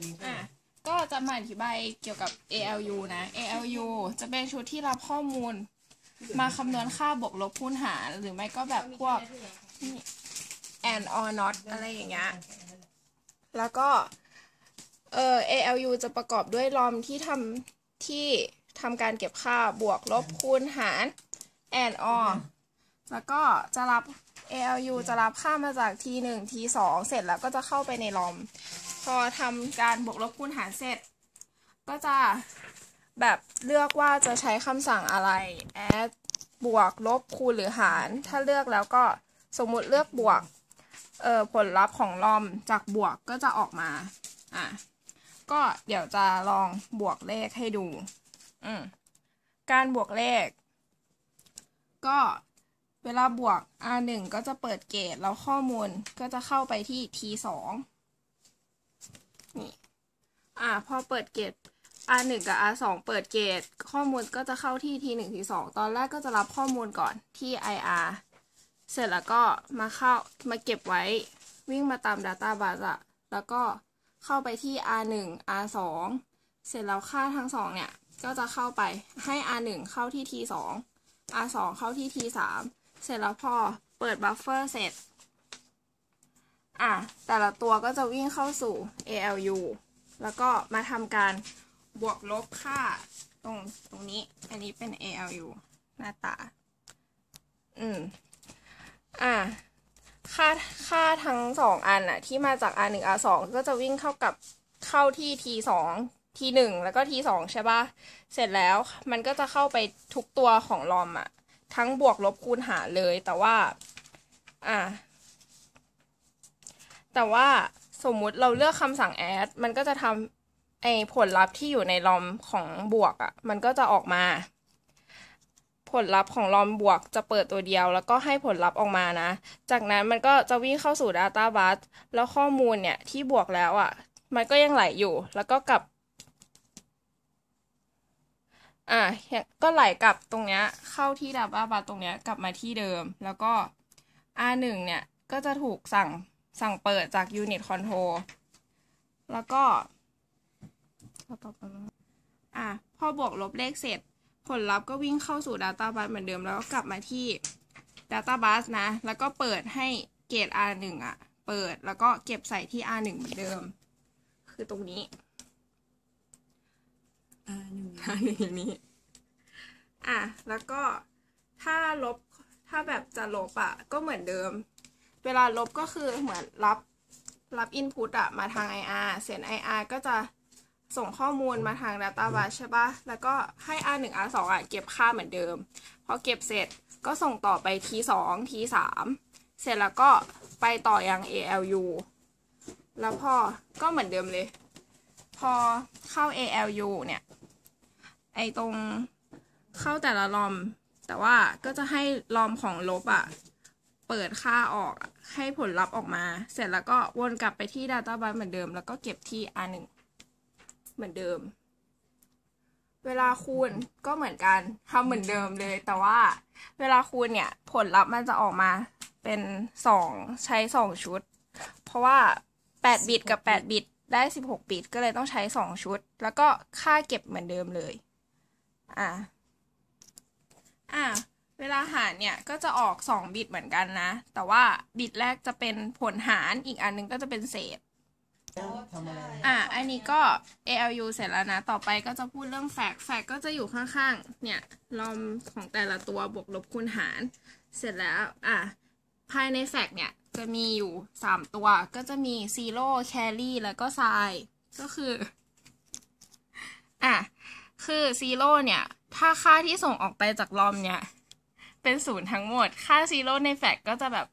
อนี้่อ่ะ ก็จะมาอธิบายเกี่ยวกับ ALU นะ ALU จะเป็นชุดที่รับข้อมูล มาคำนวณค่าบวกลบคูณหาร หรือไม่ก็แบบพวก and or not อะไรอย่างเงี้ย แล้วก็ เออ ALU จะประกอบด้วยรอมที่ทำที่ทำการเก็บค่าบวกลบคูณหาร and or แล้วก็จะรับ ALU จะรับค่ามาจาก T1 T2 เสร็จแล้วก็จะเข้าไปในรอมพอทำการบวกลบคูณหารเสร็จ ก็จะ แบบเลือกว่าจะใช้คำสั่งอะไร add บวก ลบ คูณหรือหาร ถ้าเลือกแล้วก็สมมุติเลือกบวกเออผลลัพธ์ของลอมจากบวกก็จะออกมา อ่ะ ก็เดี๋ยวจะลองบวกเลขให้ดูอืมการบวกเลข ก็เวลาบวก r 1ก็จะเปิดเกต แล้วข้อมูลก็จะเข้าไปที่ t 2นี่อ่าพอเปิดเกต R1 กับ R2 เปิดเกตข้อมูลก็จะเข้าที่ T1 T2 ตอนแรกก็จะรับข้อมูลก่อนที่ IR เสร็จแล้วก็มาเข้ามาเก็บไว้วิ่งมาตาม Data Base ะแล้วก็เข้าไปที่ R1 R2 เสร็จแล้วค่าทั้งสองเนี่ย ก็จะเข้าไปให้ R1 เข้าที่ T2 R2 เข้าที่ T3 เสร็จแล้วพอ เปิดบัฟเฟอร์เสร็จอ่ะแต่ละตัวก็จะวิ่งเข้าสู่ ALU แล้วก็มาทำการบวกลบค่าตรงตรงนี้ อันนี้เป็น ALU หน้าตา อืม อ่ะ ค่าค่าทั้งสองอันอะที่มาจาก R 1 R 2ก็จะวิ่งเข้ากับเข้าที่ T 2 T 1แล้วก็ T 2ใช่ปะ่ะ เสร็จแล้ว มันก็จะเข้าไปทุกตัวของลอมอะทั้งบวกลบคูณหารเลย แต่ว่า อ่ะแต่ว่าสมมุติเราเลือกคำสั่ง add มันก็จะทำไอผลลัพธ์ที่อยู่ในลอมของบวกอะ่ะ มันก็จะออกมา ผลลัพธ์ของลอมบวกจะเปิดตัวเดียว แล้วก็ให้ผลลัพธ์ออกมานะ จากนั้นมันก็จะวิ่งเข้าสู่ d a t a b u s e แล้วข้อมูลเนี่ยที่บวกแล้วอะ่ะ มันก็ยังไหลอยู่แล้วก็กลับอ่ะก็ไหลกลับตรงเนี้ยเข้าที่ d a t a b u s e ตรงเนี้ยกลับมาที่เดิม แล้วก็ R1 เนี่ยก็จะถูกสั่งสั่งเปิดจาก Unit Control แล้วก็ อ่ะพอบวกลบเลขเสร็จ ผลลัพธ์ก็วิ่งเข้าสู่ Data b u s เหมือนเดิม แล้วก็กลับมาที่ Data b u s นะ แล้วก็เปิดให้เกรด R1 อ่ะ เปิดแล้วก็เก็บใส่ที่ R1 เหมือนเดิม คือตรงนี้ R1 R1 อย่างนี้ อ่ะ แล้วก็ถ้าลบ ถ้าแบบจะลบอ่ะ ก็เหมือนเดิมเวลาลบก็คือเหมือนรับรับ input อะมาทาง IR เสร็จ IR ก็จะส่งข้อมูลมาทาง Database ใช่ปะแล้วก็ให้ R1 R2 อะเก็บค่าเหมือนเดิมพอเก็บเสร็จก็ส่งต่อไป T2 T3 เสร็จแล้วก็ไปต่อยัง ALU แล้วพอก็เหมือนเดิมเลย พอเข้า ALU เนี่ย ไอตรงเข้าแต่ละลอม แต่ว่าก็จะให้ลอมของลบอะเปิดค่าออกให้ผลลัพธ์ออกมา เสร็จแล้วก็วนกลับไปที่ Data b u s เหมือนเดิม แล้วก็เก็บที่ R1 เหมือนเดิม เวลาคูณก็เหมือนกันทำเหมือนเดิมเลย แต่ว่าเวลาคูณเนี่ยผลลัพธ์มันจะออกมาเป็นสองใช้สองชุด เพราะว่าแปดบิตกับแปดบิตได้สิบหกบิตก็เลยต้องใช้สองชุด แล้วก็ค่าเก็บเหมือนเดิมเลยอ่าอ่าเวลาหารเนี่ยก็จะออก 2 บิตเหมือนกันนะ แต่ว่า บิตแรกจะเป็นผลหารอีกอันนึงก็จะเป็นเศษอ่ะ อันนี้ก็ ALU เสร็จแล้วนะ ต่อไปก็จะพูดเรื่องแฟกแฟกก็จะอยู่ข้างๆ เนี่ย ลอมของแต่ละตัวบวกลบคูณหาร เสร็จแล้ว อ่ะ ภายในแฟกเนี่ย จะมีอยู่ 3 ตัวก็จะมี zero carry แล้วก็ sign ก็คือ อ่ะ คือ zero เนี่ยถ้าค่าที่ส่งออกไปจากลอมเนี่ยเป็นศูนย์ทั้งหมด ค่าซีโร่ในแฟกก็จะแบบ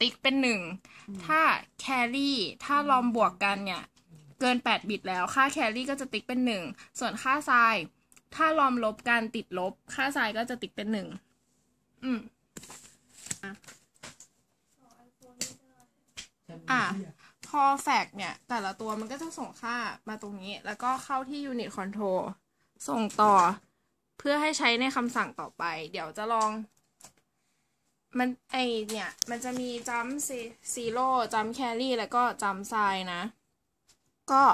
ติ๊กเป็นหนึ่งถ้าแครี่ ถ้าลอมบวกกันเนี่ย เกิน 8 บิตแล้ว ค่าแครี่ก็จะติ๊กเป็นหนึ่ง ส่วนค่าทรายถ้าลอมลบกัน ติดลบ ค่าทรายก็จะติ๊กเป็นหนึ่ง อืม อ่ะ พอแฟกเนี่ย แต่ละตัวมันก็จะส่งค่ามาตรงนี้ แล้วก็เข้าทีู่นิตคอนโทรลส่งต่อ เพื่อให้ใช้ในคำสั่งต่อไป เดี๋ยวจะลองมันไอเนี่ยมันจะมีจัมซีโร่จัมแครี่แล้วก็จัมไซนะ ก็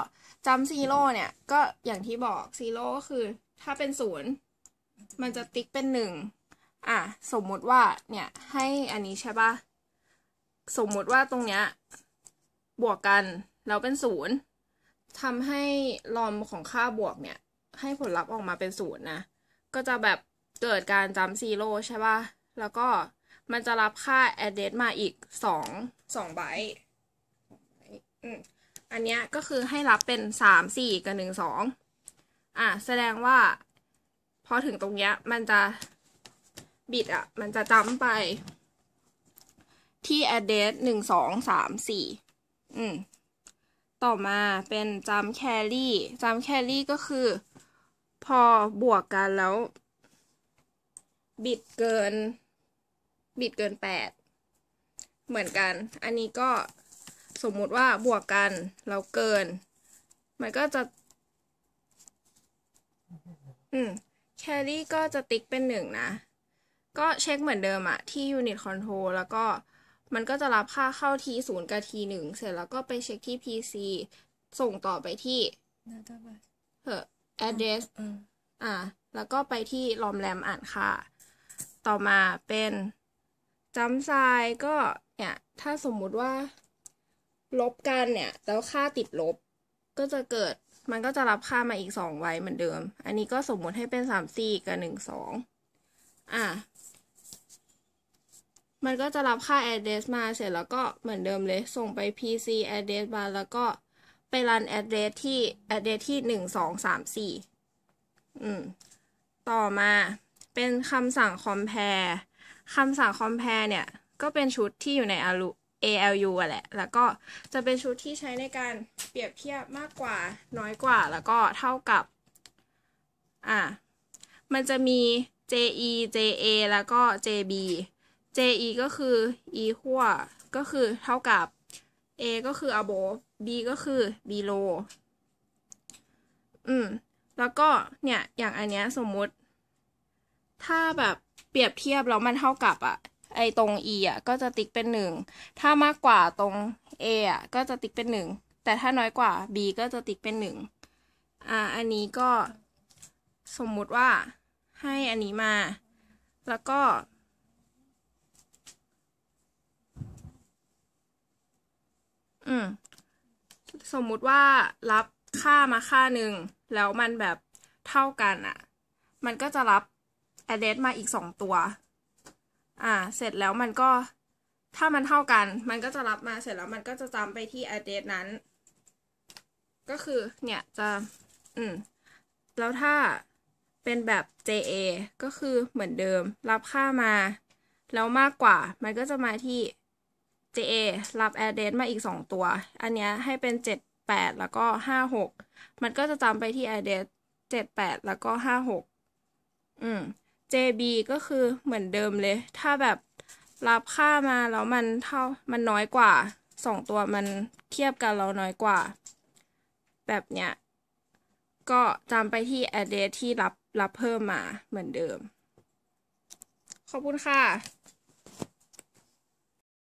จัมซีโร่เนี่ยก็อย่างที่บอกซีโร่ก็คือ ถ้าเป็นศูนย์มันจะติ๊กเป็นหนึ่งอ่ะสมมุติว่าเนี่ยให้อันนี้ใช่ปะสมมุติว่าตรงเนี้ยบวกกันแล้วเป็นศูนย์ทำให้ลอมของค่าบวกเนี่ยให้ผลลัพธ์ออกมาเป็นศูนย์นะ ก็จะแบบเกิดการจัมซีโร่ใช่ปะแล้วก็มันจะรับค่า address มาอีกสอง สองไบต์อันนี้ก็คือให้รับเป็นสามสี่กับหนึ่งสองอ่ะ แสดงว่า พอถึงตรงเนี้ยมันจะบิดอ่ะ มันจะจำไป ที่ address หนึ่งสองสามสี่ อืมต่อมาเป็นจมแครี่จมแครี่ก็คือ พอบวกกันแล้ว บิดเกินบิดเกิน 8 เหมือนกัน อันนี้ก็สมมุติว่าบวกกันแล้วเกิน มันก็จะ อืมแครี่ก็จะติ๊กเป็นหนึ่งนะก็เช็คเหมือนเดิมอะที่ยูนิตคอนโทรแล้วก็มันก็จะรับค่าเข้าทีศูนย์กับทีหนึ่ง เสร็จแล้วก็ไปเช็คที่ pc ส่งต่อไปที่เออ address อ่า แล้วก็ไปที่ลอมแรมอ่านค่ะ ต่อมาเป็นจำทรายก็เนี่ย ถ้าสมมุติว่า ลบกันเนี่ย แล้วค่าติดลบก็จะเกิด มันก็จะรับค่ามาอีกสองไว้เหมือนเดิม อันนี้ก็สมมติให้เป็นสามสี่กับหนึ่งสองอ่ะ มันก็จะรับค่า address มาเสร็จแล้วก็เหมือนเดิมเลยส่งไป pc address bar แล้วก็ไปรัน address ที่ address ที่หนึ่งสองสามสี่อืม ต่อมาเป็นคำสั่ง compare คำสั่ง compare เนี่ย ก็เป็นชุดที่อยู่ใน ALU ALU แหละแล้วก็จะเป็นชุดที่ใช้ในการเปรียบเทียบมากกว่าน้อยกว่า แล้วก็เท่ากับ อ่ะ มันจะมี JE JA แล้วก็ JB JE ก็คือ E ขั้ว ก็คือเท่ากับ A ก็คือ above B ก็คือ below อืม แล้วก็เนี่ย อย่างอันเนี้ยสมมุติถ้าแบบเปรียบเทียบแล้วมันเท่ากับอะไอตรง e อ่ะก็จะติ๊กเป็นหนึ่ง ถ้ามากกว่าตรง a อ่ะก็จะติ๊กเป็นหนึ่ง แต่ถ้าน้อยกว่า b ก็จะติ๊กเป็นหนึ่งอ่าอันนี้ก็ สมมุติว่า ให้อันนี้มา แล้วก็ อืมสมมุติว่ารับค่ามาค่าหนึ่ง แล้วมันแบบเท่ากันอะ่ะ มันก็จะรับ address มาอีกสองตัว อ่า เสร็จแล้วมันก็ ถ้ามันเท่ากัน มันก็จะรับมา เสร็จแล้ว มันก็จะจำไปที่ address นั้น ก็คือ เนี่ย จะ อืม แล้วถ้า เป็นแบบ JA ก็คือ เหมือนเดิม รับค่ามา แล้วมากกว่า มันก็จะมาที่ JA รับ address มาอีก2ตัว อันนี้ให้เป็น7 8แล้วก็5 6มันก็จะจำไปที่ address 7 8แล้วก็5 6อืม JB ก็คือเหมือนเดิมเลย ถ้าแบบรับค่ามาแล้วมันเท่า มันน้อยกว่าสองตัวมันเทียบกันเราน้อยกว่า แบบเนี้ยก็จำไปที่ address ที่รับรับเพิ่มมาเหมือนเดิม ขอบคุณค่ะ